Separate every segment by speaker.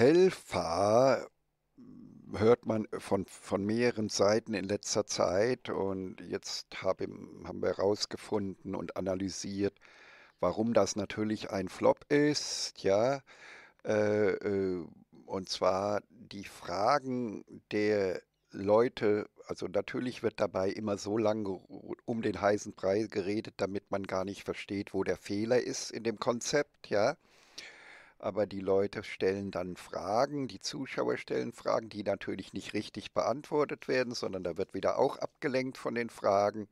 Speaker 1: Helfer hört man von, von mehreren Seiten in letzter Zeit und jetzt hab, haben wir herausgefunden und analysiert, warum das natürlich ein Flop ist, ja. Äh, äh, und zwar die Fragen der Leute, also natürlich wird dabei immer so lange um den heißen Preis geredet, damit man gar nicht versteht, wo der Fehler ist in dem Konzept, ja aber die Leute stellen dann Fragen, die Zuschauer stellen Fragen, die natürlich nicht richtig beantwortet werden, sondern da wird wieder auch abgelenkt von den Fragen.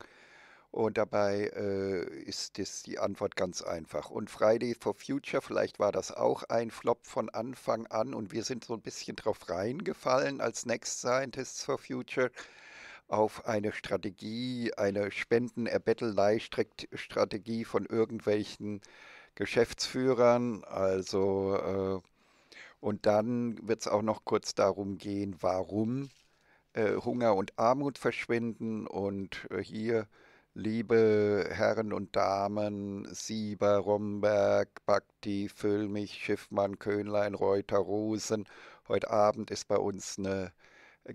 Speaker 1: Und dabei äh, ist das, die Antwort ganz einfach. Und Friday for Future, vielleicht war das auch ein Flop von Anfang an und wir sind so ein bisschen drauf reingefallen als Next Scientists for Future auf eine Strategie, eine Spendenerbettellei-Strategie von irgendwelchen Geschäftsführern. Also äh, und dann wird es auch noch kurz darum gehen, warum äh, Hunger und Armut verschwinden. Und äh, hier, liebe Herren und Damen, Sieber, Romberg, Bakti, Füllmich, Schiffmann, Köhnlein, Reuter, Rosen, heute Abend ist bei uns eine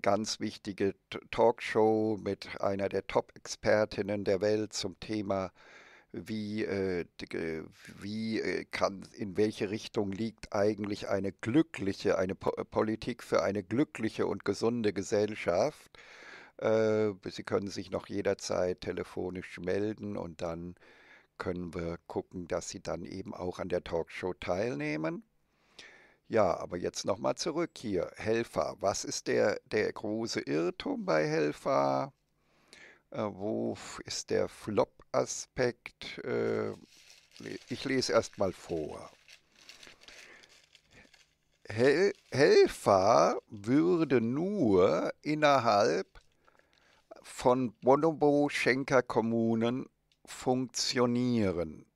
Speaker 1: ganz wichtige Talkshow mit einer der Top-Expertinnen der Welt zum Thema äh, wie, äh, äh wie äh, kann, in welche Richtung liegt eigentlich eine glückliche, eine po äh, Politik für eine glückliche und gesunde Gesellschaft. Äh, Sie können sich noch jederzeit telefonisch melden und dann können wir gucken, dass Sie dann eben auch an der Talkshow teilnehmen. Ja, aber jetzt nochmal zurück hier. Helfer, was ist der, der große Irrtum bei Helfer? Äh, wo ist der Flop-Aspekt? Äh, ich lese erstmal vor. Hel Helfer würde nur innerhalb von Bonobo-Schenker-Kommunen funktionieren.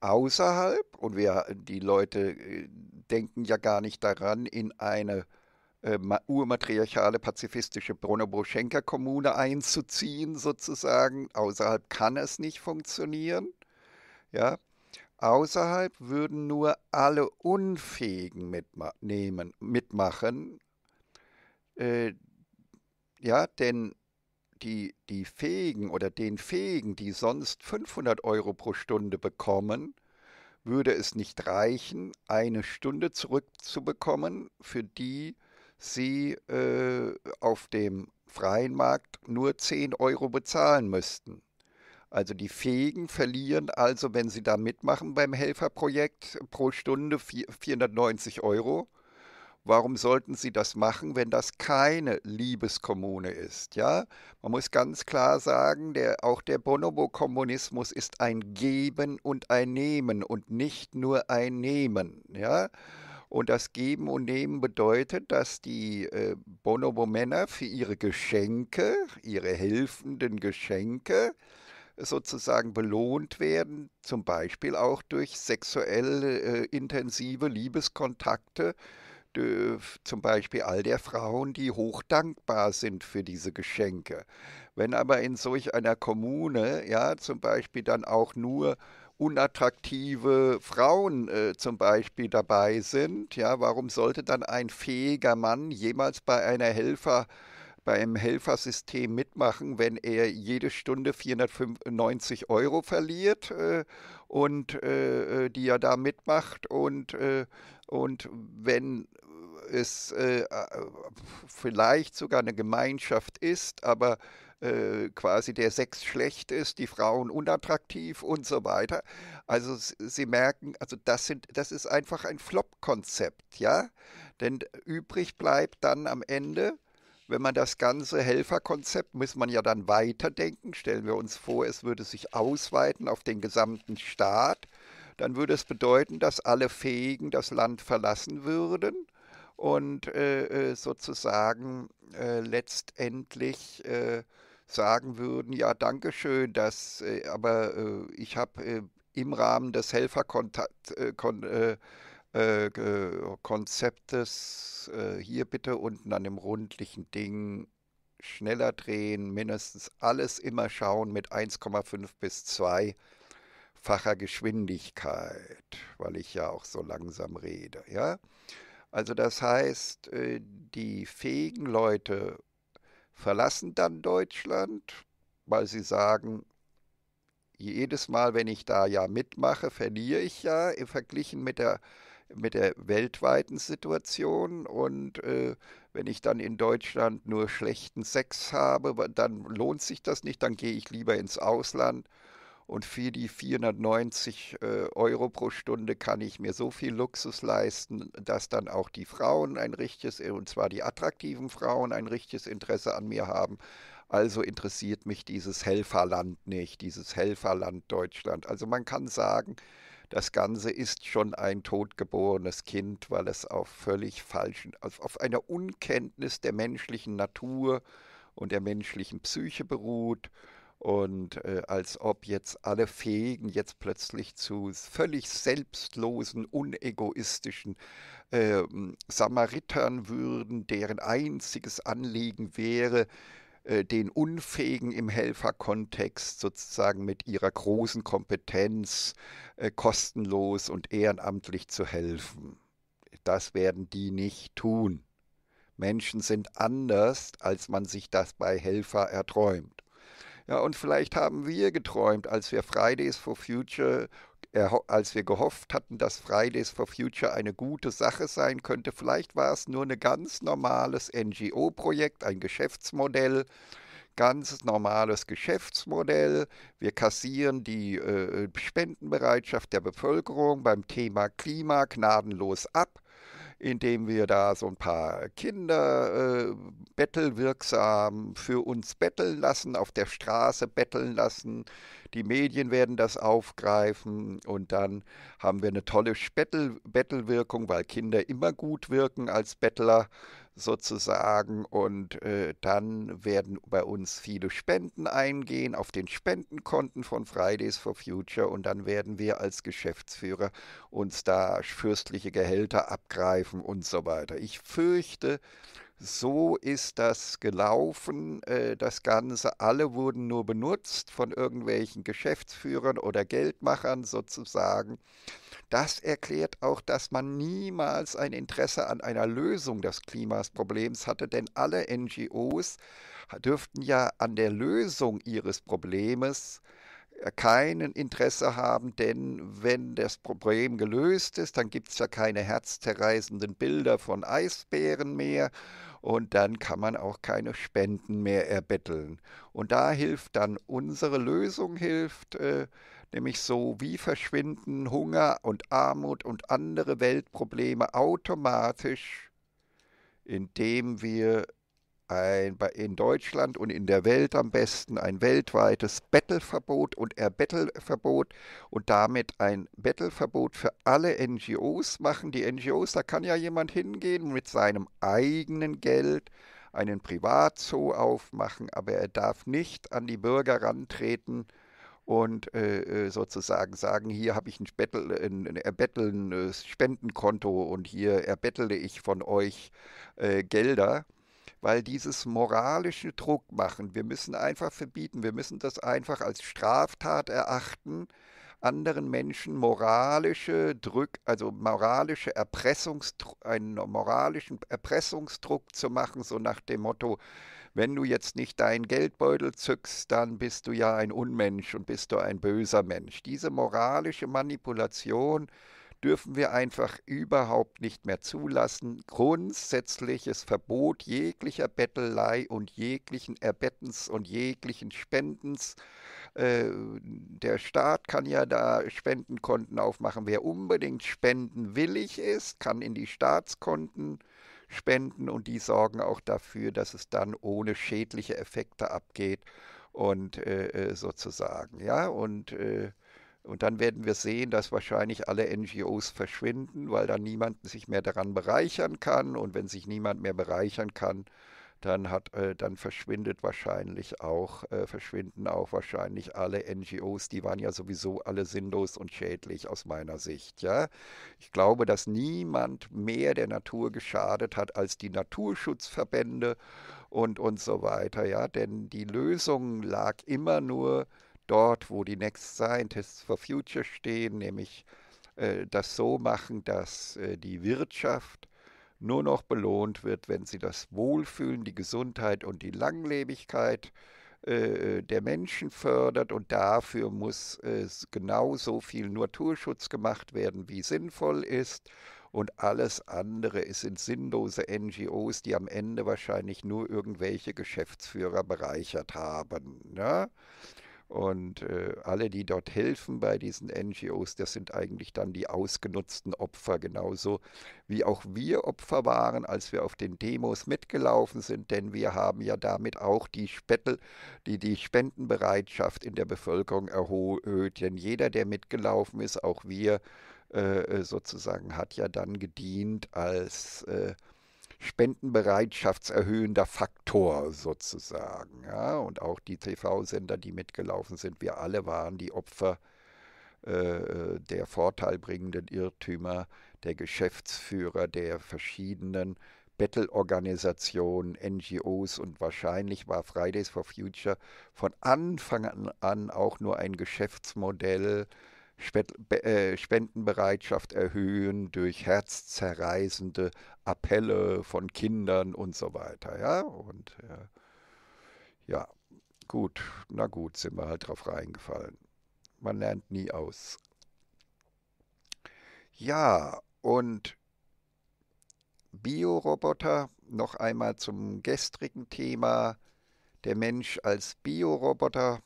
Speaker 1: Außerhalb, und wir, die Leute äh, denken ja gar nicht daran, in eine äh, äh, urmatriarchale pazifistische Brunobruschenka-Kommune einzuziehen, sozusagen. Außerhalb kann es nicht funktionieren. Ja. Außerhalb würden nur alle Unfähigen mitma nehmen, mitmachen. Äh, ja, denn die, die Fähigen oder den Fähigen, die sonst 500 Euro pro Stunde bekommen, würde es nicht reichen, eine Stunde zurückzubekommen für die, sie äh, auf dem freien Markt nur 10 Euro bezahlen müssten. Also die Fähigen verlieren also, wenn sie da mitmachen beim Helferprojekt, pro Stunde 490 Euro. Warum sollten sie das machen, wenn das keine Liebeskommune ist? Ja, man muss ganz klar sagen, der, auch der Bonobo-Kommunismus ist ein Geben und ein Nehmen und nicht nur ein Nehmen. Ja, und das Geben und Nehmen bedeutet, dass die äh, Bonobo-Männer für ihre Geschenke, ihre helfenden Geschenke, sozusagen belohnt werden, zum Beispiel auch durch sexuell äh, intensive Liebeskontakte, zum Beispiel all der Frauen, die hochdankbar sind für diese Geschenke. Wenn aber in solch einer Kommune, ja, zum Beispiel dann auch nur unattraktive Frauen äh, zum Beispiel dabei sind. Ja, warum sollte dann ein fähiger Mann jemals bei einer Helfer bei einem Helfersystem mitmachen, wenn er jede Stunde 495 Euro verliert äh, und äh, äh, die er da mitmacht und, äh, und wenn es äh, vielleicht sogar eine Gemeinschaft ist, aber äh, quasi der Sex schlecht ist, die Frauen unattraktiv und so weiter. Also Sie merken, also das, sind, das ist einfach ein Flop-Konzept, ja? Denn übrig bleibt dann am Ende, wenn man das ganze Helferkonzept, muss man ja dann weiterdenken. Stellen wir uns vor, es würde sich ausweiten auf den gesamten Staat. Dann würde es bedeuten, dass alle Fähigen das Land verlassen würden und äh, äh sozusagen äh, letztendlich äh, sagen würden, ja, danke schön, das, äh, aber äh, ich habe äh, im Rahmen des Helferkonzeptes äh, äh, äh, hier bitte unten an dem rundlichen Ding schneller drehen, mindestens alles immer schauen mit 1,5 bis 2-facher Geschwindigkeit, weil ich ja auch so langsam rede, ja. Also das heißt, die fähigen Leute verlassen dann Deutschland, weil sie sagen, jedes Mal, wenn ich da ja mitmache, verliere ich ja äh, verglichen mit der, mit der weltweiten Situation. Und äh, wenn ich dann in Deutschland nur schlechten Sex habe, dann lohnt sich das nicht, dann gehe ich lieber ins Ausland. Und für die 490 äh, Euro pro Stunde kann ich mir so viel Luxus leisten, dass dann auch die Frauen ein richtiges, äh, und zwar die attraktiven Frauen, ein richtiges Interesse an mir haben. Also interessiert mich dieses Helferland nicht, dieses Helferland Deutschland. Also man kann sagen, das Ganze ist schon ein totgeborenes Kind, weil es auf völlig falschen, auf, auf einer Unkenntnis der menschlichen Natur und der menschlichen Psyche beruht und äh, als ob jetzt alle Fähigen jetzt plötzlich zu völlig selbstlosen, unegoistischen äh, Samaritern würden, deren einziges Anliegen wäre, äh, den Unfähigen im Helferkontext sozusagen mit ihrer großen Kompetenz äh, kostenlos und ehrenamtlich zu helfen. Das werden die nicht tun. Menschen sind anders, als man sich das bei Helfer erträumt. Ja, und vielleicht haben wir geträumt, als wir Fridays for Future als wir gehofft hatten, dass Fridays for Future eine gute Sache sein könnte. Vielleicht war es nur ein ganz normales NGO-Projekt, ein Geschäftsmodell, ganz normales Geschäftsmodell. Wir kassieren die äh, Spendenbereitschaft der Bevölkerung beim Thema Klima gnadenlos ab indem wir da so ein paar Kinder äh, bettelwirksam für uns betteln lassen, auf der Straße betteln lassen. Die Medien werden das aufgreifen und dann haben wir eine tolle Bettelwirkung, weil Kinder immer gut wirken als Bettler sozusagen. Und äh, dann werden bei uns viele Spenden eingehen auf den Spendenkonten von Fridays for Future und dann werden wir als Geschäftsführer uns da fürstliche Gehälter abgreifen und so weiter. Ich fürchte, so ist das gelaufen, äh, das Ganze. Alle wurden nur benutzt von irgendwelchen Geschäftsführern oder Geldmachern sozusagen. Das erklärt auch, dass man niemals ein Interesse an einer Lösung des Klimasproblems hatte, denn alle NGOs dürften ja an der Lösung ihres Problems äh, keinen Interesse haben, denn wenn das Problem gelöst ist, dann gibt es ja keine herzzerreißenden Bilder von Eisbären mehr und dann kann man auch keine Spenden mehr erbetteln. Und da hilft dann unsere Lösung, hilft, äh, nämlich so wie verschwinden Hunger und Armut und andere Weltprobleme automatisch, indem wir ein, in Deutschland und in der Welt am besten ein weltweites Bettelverbot und Erbettelverbot und damit ein Bettelverbot für alle NGOs machen. Die NGOs, da kann ja jemand hingehen mit seinem eigenen Geld einen Privatzoo aufmachen, aber er darf nicht an die Bürger rantreten und äh, äh, sozusagen sagen, hier habe ich ein, Bettel, äh, ein, ein erbettelndes Spendenkonto und hier erbettele ich von euch äh, Gelder, weil dieses moralische Druck machen, wir müssen einfach verbieten, wir müssen das einfach als Straftat erachten, anderen Menschen moralische Drück, also moralische Erpressungsdruck, einen moralischen Erpressungsdruck zu machen, so nach dem Motto, wenn du jetzt nicht deinen Geldbeutel zückst, dann bist du ja ein Unmensch und bist du ein böser Mensch. Diese moralische Manipulation dürfen wir einfach überhaupt nicht mehr zulassen. Grundsätzliches Verbot jeglicher Bettelei und jeglichen Erbettens und jeglichen Spendens. Äh, der Staat kann ja da Spendenkonten aufmachen. Wer unbedingt spendenwillig ist, kann in die Staatskonten spenden und die sorgen auch dafür, dass es dann ohne schädliche Effekte abgeht und äh, äh sozusagen, ja, und äh, und dann werden wir sehen, dass wahrscheinlich alle NGOs verschwinden, weil dann niemand sich mehr daran bereichern kann. Und wenn sich niemand mehr bereichern kann, dann hat, äh, dann verschwindet wahrscheinlich auch, äh, verschwinden auch wahrscheinlich alle NGOs, die waren ja sowieso alle sinnlos und schädlich aus meiner Sicht, ja. Ich glaube, dass niemand mehr der Natur geschadet hat als die Naturschutzverbände und, und so weiter, ja, denn die Lösung lag immer nur dort, wo die Next Scientists for Future stehen, nämlich äh, das so machen, dass äh, die Wirtschaft nur noch belohnt wird, wenn sie das Wohlfühlen, die Gesundheit und die Langlebigkeit äh, der Menschen fördert und dafür muss äh, genauso viel Naturschutz gemacht werden, wie sinnvoll ist und alles andere sind sinnlose NGOs, die am Ende wahrscheinlich nur irgendwelche Geschäftsführer bereichert haben. Ne? Und äh, alle, die dort helfen bei diesen NGOs, das sind eigentlich dann die ausgenutzten Opfer, genauso wie auch wir Opfer waren, als wir auf den Demos mitgelaufen sind, denn wir haben ja damit auch die, Spettel, die, die Spendenbereitschaft in der Bevölkerung erhöht. Denn jeder, der mitgelaufen ist, auch wir äh, äh sozusagen, hat ja dann gedient als äh, spendenbereitschaftserhöhender Faktor sozusagen. Ja? Und auch die TV-Sender, die mitgelaufen sind, wir alle waren die Opfer äh, äh, der vorteilbringenden Irrtümer der Geschäftsführer der verschiedenen Battle-Organisationen, NGOs und wahrscheinlich war Fridays for Future von Anfang an auch nur ein Geschäftsmodell äh, Spendenbereitschaft erhöhen durch herzzerreißende Appelle von Kindern und so weiter. Ja, und ja, gut, na gut, sind wir halt drauf reingefallen. Man lernt nie aus. Ja, und Bioroboter, noch einmal zum gestrigen Thema, der Mensch als Bioroboter,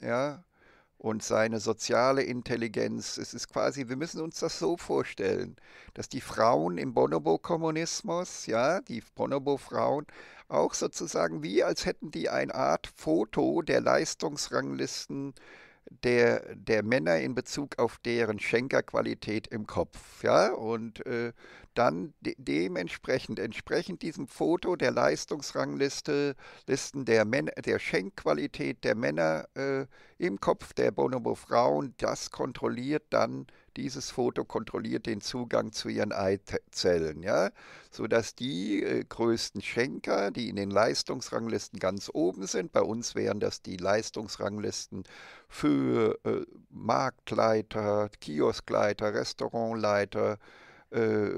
Speaker 1: ja, und seine soziale Intelligenz. Es ist quasi, wir müssen uns das so vorstellen, dass die Frauen im Bonobo-Kommunismus, ja, die Bonobo-Frauen, auch sozusagen wie als hätten die eine Art Foto der Leistungsranglisten der, der Männer in Bezug auf deren Schenkerqualität im Kopf. Ja? Und äh, dann de dementsprechend, entsprechend diesem Foto der Leistungsrangliste, Listen der, der Schenkqualität der Männer äh, im Kopf der Bonobo-Frauen, das kontrolliert dann dieses Foto kontrolliert den Zugang zu ihren Eizellen, ja, sodass die äh, größten Schenker, die in den Leistungsranglisten ganz oben sind, bei uns wären das die Leistungsranglisten für äh, Marktleiter, Kioskleiter, Restaurantleiter, äh,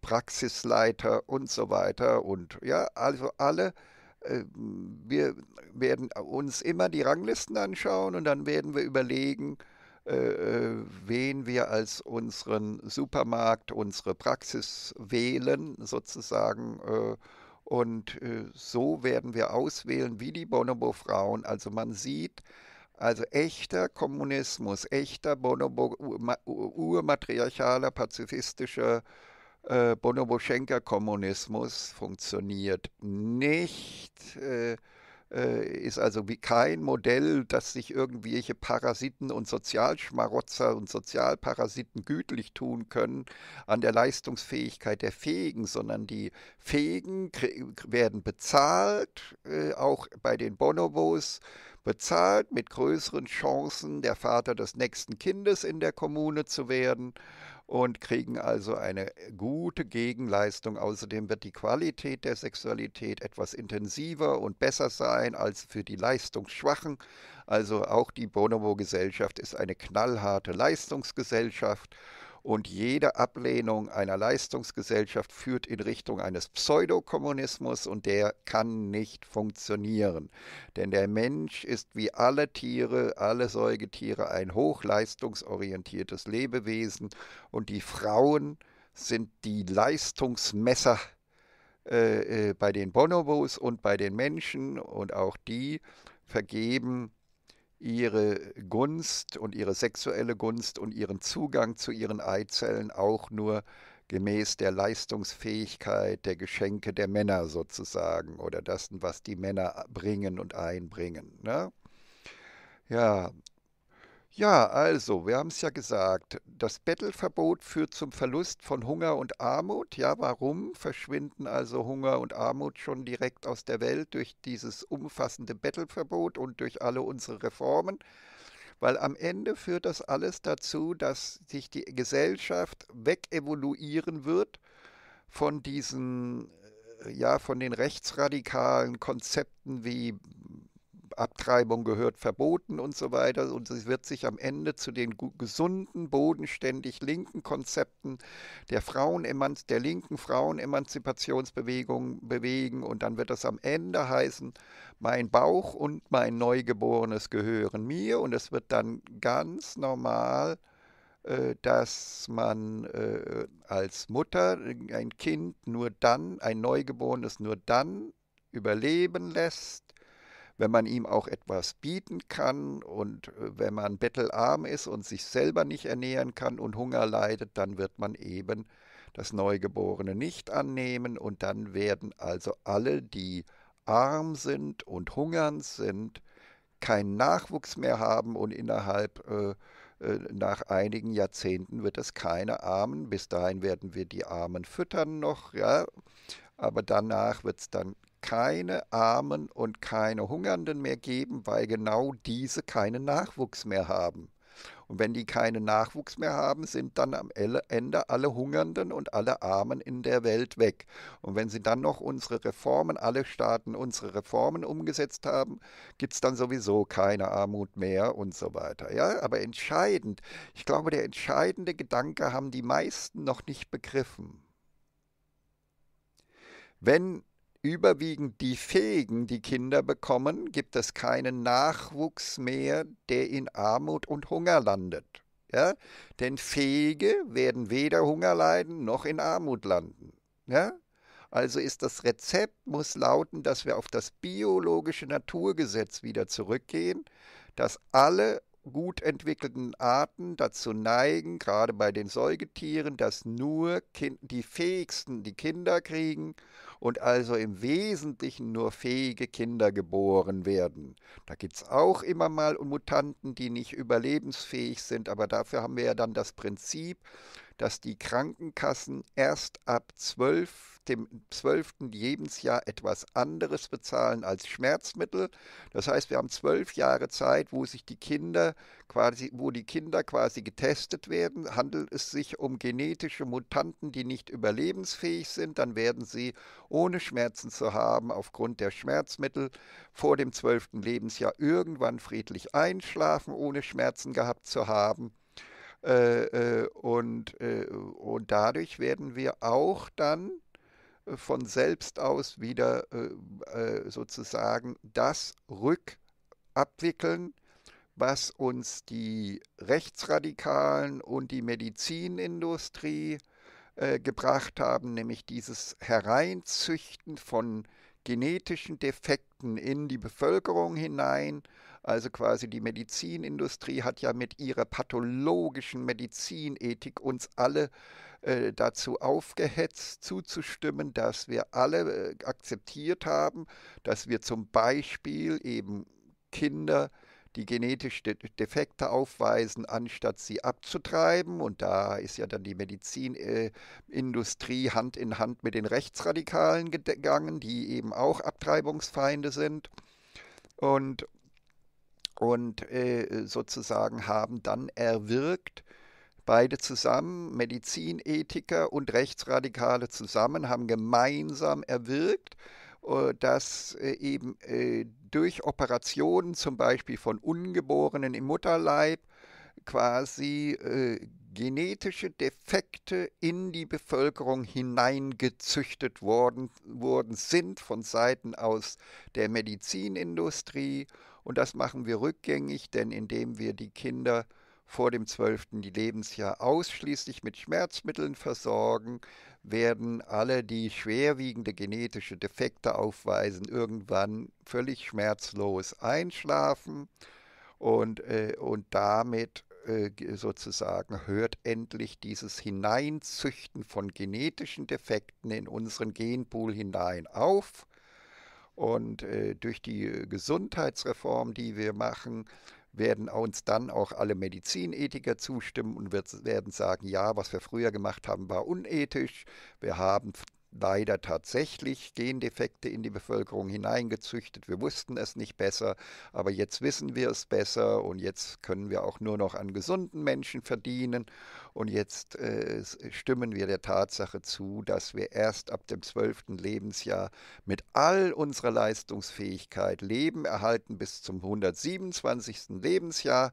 Speaker 1: Praxisleiter und so weiter und ja, also alle äh, wir werden uns immer die Ranglisten anschauen und dann werden wir überlegen, äh, äh, wen wir als unseren Supermarkt, unsere Praxis wählen, sozusagen. Äh, und so werden wir auswählen, wie die Bonobo-Frauen. Also man sieht, also echter Kommunismus, echter Bonobo, urmatriarchaler, pazifistischer äh, Bonobo-Schenker-Kommunismus funktioniert nicht. Äh, äh, ist also wie kein Modell, das sich irgendwelche Parasiten und Sozialschmarotzer und Sozialparasiten gütlich tun können an der Leistungsfähigkeit der Fähigen, sondern die Fähigen werden bezahlt, äh, auch bei den Bonobos bezahlt, mit größeren Chancen, der Vater des nächsten Kindes in der Kommune zu werden und kriegen also eine äh, gute Gegenleistung. Außerdem wird die Qualität der Sexualität etwas intensiver und besser sein als für die leistungsschwachen. Also auch die Bonobo-Gesellschaft ist eine knallharte Leistungsgesellschaft. Und jede Ablehnung einer Leistungsgesellschaft führt in Richtung eines Pseudokommunismus und der kann nicht funktionieren. Denn der Mensch ist wie alle Tiere, alle Säugetiere ein hochleistungsorientiertes Lebewesen und die Frauen sind die Leistungsmesser äh, äh bei den Bonobos und bei den Menschen und auch die vergeben ihre Gunst und ihre sexuelle Gunst und ihren Zugang zu ihren Eizellen auch nur gemäß der Leistungsfähigkeit der Geschenke der Männer sozusagen oder das, was die Männer bringen und einbringen. Ne? Ja, ja, also, wir haben es ja gesagt, das Bettelverbot führt zum Verlust von Hunger und Armut. Ja, warum verschwinden also Hunger und Armut schon direkt aus der Welt durch dieses umfassende Bettelverbot und durch alle unsere Reformen? Weil am Ende führt das alles dazu, dass sich die Gesellschaft wegevoluieren wird von diesen äh, ja, von den rechtsradikalen Konzepten wie Abtreibung gehört verboten und so weiter. Und sie wird sich am Ende zu den gesunden, bodenständig linken Konzepten der, Frauen der linken Frauenemanzipationsbewegung bewegen. Und dann wird das am Ende heißen, mein Bauch und mein Neugeborenes gehören mir. Und es wird dann ganz normal äh, dass man äh, als Mutter ein Kind nur dann, ein Neugeborenes nur dann überleben lässt, wenn man ihm auch etwas bieten kann und äh, wenn man bettelarm ist und sich selber nicht ernähren kann und Hunger leidet, dann wird man eben das Neugeborene nicht annehmen und dann werden also alle, die arm sind und hungern sind, keinen Nachwuchs mehr haben und innerhalb äh, äh nach einigen Jahrzehnten wird es keine Armen. Bis dahin werden wir die Armen füttern noch, ja. Aber danach wird es dann keine Armen und keine Hungernden mehr geben, weil genau diese keinen Nachwuchs mehr haben. Und wenn die keinen Nachwuchs mehr haben, sind dann am Ende alle Hungernden und alle Armen in der Welt weg. Und wenn sie dann noch unsere Reformen, alle Staaten unsere Reformen umgesetzt haben, gibt es dann sowieso keine Armut mehr und so weiter. Ja, aber entscheidend, ich glaube, der entscheidende Gedanke haben die meisten noch nicht begriffen. Wenn überwiegend die Fähigen, die Kinder bekommen, gibt es keinen Nachwuchs mehr, der in Armut und Hunger landet. Ja? Denn Fähige werden weder Hunger leiden noch in Armut landen. Ja? Also ist das Rezept, muss lauten, dass wir auf das biologische Naturgesetz wieder zurückgehen, dass alle gut entwickelten Arten dazu neigen, gerade bei den Säugetieren, dass nur kind, die Fähigsten die Kinder kriegen und also im Wesentlichen nur fähige Kinder geboren werden. Da gibt es auch immer mal Mutanten, die nicht überlebensfähig sind, aber dafür haben wir ja dann das Prinzip, dass die Krankenkassen erst ab 12, dem 12. Lebensjahr etwas anderes bezahlen als Schmerzmittel. Das heißt, wir haben zwölf Jahre Zeit, wo sich die Kinder quasi, wo die Kinder quasi getestet werden. Handelt es sich um genetische Mutanten, die nicht überlebensfähig sind, dann werden sie, ohne Schmerzen zu haben, aufgrund der Schmerzmittel vor dem 12. Lebensjahr irgendwann friedlich einschlafen, ohne Schmerzen gehabt zu haben äh, äh, und, äh, und dadurch werden wir auch dann von selbst aus wieder sozusagen das rückabwickeln, was uns die Rechtsradikalen und die Medizinindustrie äh, gebracht haben, nämlich dieses Hereinzüchten von genetischen Defekten in die Bevölkerung hinein, also quasi die Medizinindustrie hat ja mit ihrer pathologischen Medizinethik uns alle äh, dazu aufgehetzt, zuzustimmen, dass wir alle äh, akzeptiert haben, dass wir zum Beispiel eben Kinder die genetisch Defekte aufweisen, anstatt sie abzutreiben. Und da ist ja dann die Medizinindustrie äh, Hand in Hand mit den Rechtsradikalen gegangen, die eben auch Abtreibungsfeinde sind. Und und äh, sozusagen haben dann erwirkt, beide zusammen, Medizinethiker und Rechtsradikale zusammen, haben gemeinsam erwirkt, äh, dass äh, eben äh, durch Operationen zum Beispiel von Ungeborenen im Mutterleib quasi genetische Defekte in die Bevölkerung hineingezüchtet worden, worden sind von Seiten aus der Medizinindustrie und das machen wir rückgängig, denn indem wir die Kinder vor dem 12. Lebensjahr ausschließlich mit Schmerzmitteln versorgen, werden alle, die schwerwiegende genetische Defekte aufweisen, irgendwann völlig schmerzlos einschlafen und, äh, und damit äh, sozusagen hört endlich dieses Hineinzüchten von genetischen Defekten in unseren Genpool hinein auf und äh, durch die äh, Gesundheitsreform, die wir machen, werden uns dann auch alle Medizinethiker zustimmen und wir werden sagen, ja, was wir früher gemacht haben, war unethisch. Wir haben leider tatsächlich Gendefekte in die Bevölkerung hineingezüchtet. Wir wussten es nicht besser, aber jetzt wissen wir es besser und jetzt können wir auch nur noch an gesunden Menschen verdienen und jetzt äh, stimmen wir der Tatsache zu, dass wir erst ab dem zwölften Lebensjahr mit all unserer Leistungsfähigkeit Leben erhalten bis zum 127. Lebensjahr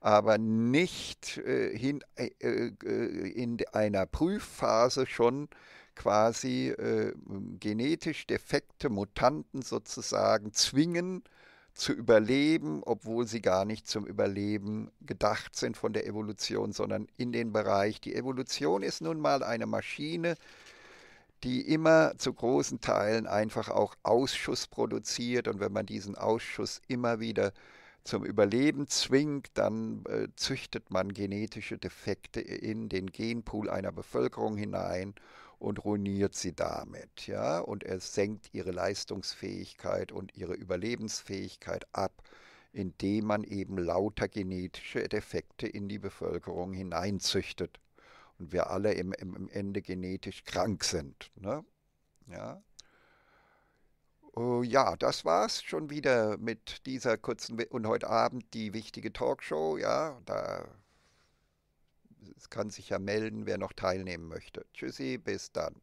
Speaker 1: aber nicht äh, hin, äh, äh in einer Prüfphase schon quasi äh, genetisch defekte Mutanten sozusagen zwingen zu überleben, obwohl sie gar nicht zum Überleben gedacht sind von der Evolution, sondern in den Bereich. Die Evolution ist nun mal eine Maschine, die immer zu großen Teilen einfach auch Ausschuss produziert. Und wenn man diesen Ausschuss immer wieder zum Überleben zwingt, dann äh, züchtet man genetische Defekte in den Genpool einer Bevölkerung hinein und ruiniert sie damit, ja, und er senkt ihre Leistungsfähigkeit und ihre Überlebensfähigkeit ab, indem man eben lauter genetische Defekte in die Bevölkerung hineinzüchtet und wir alle im, im, im Ende genetisch krank sind, ne? Ja. Oh, ja, das war's schon wieder mit dieser kurzen und heute Abend die wichtige Talkshow. Ja, da es kann sich ja melden, wer noch teilnehmen möchte. Tschüssi, bis dann.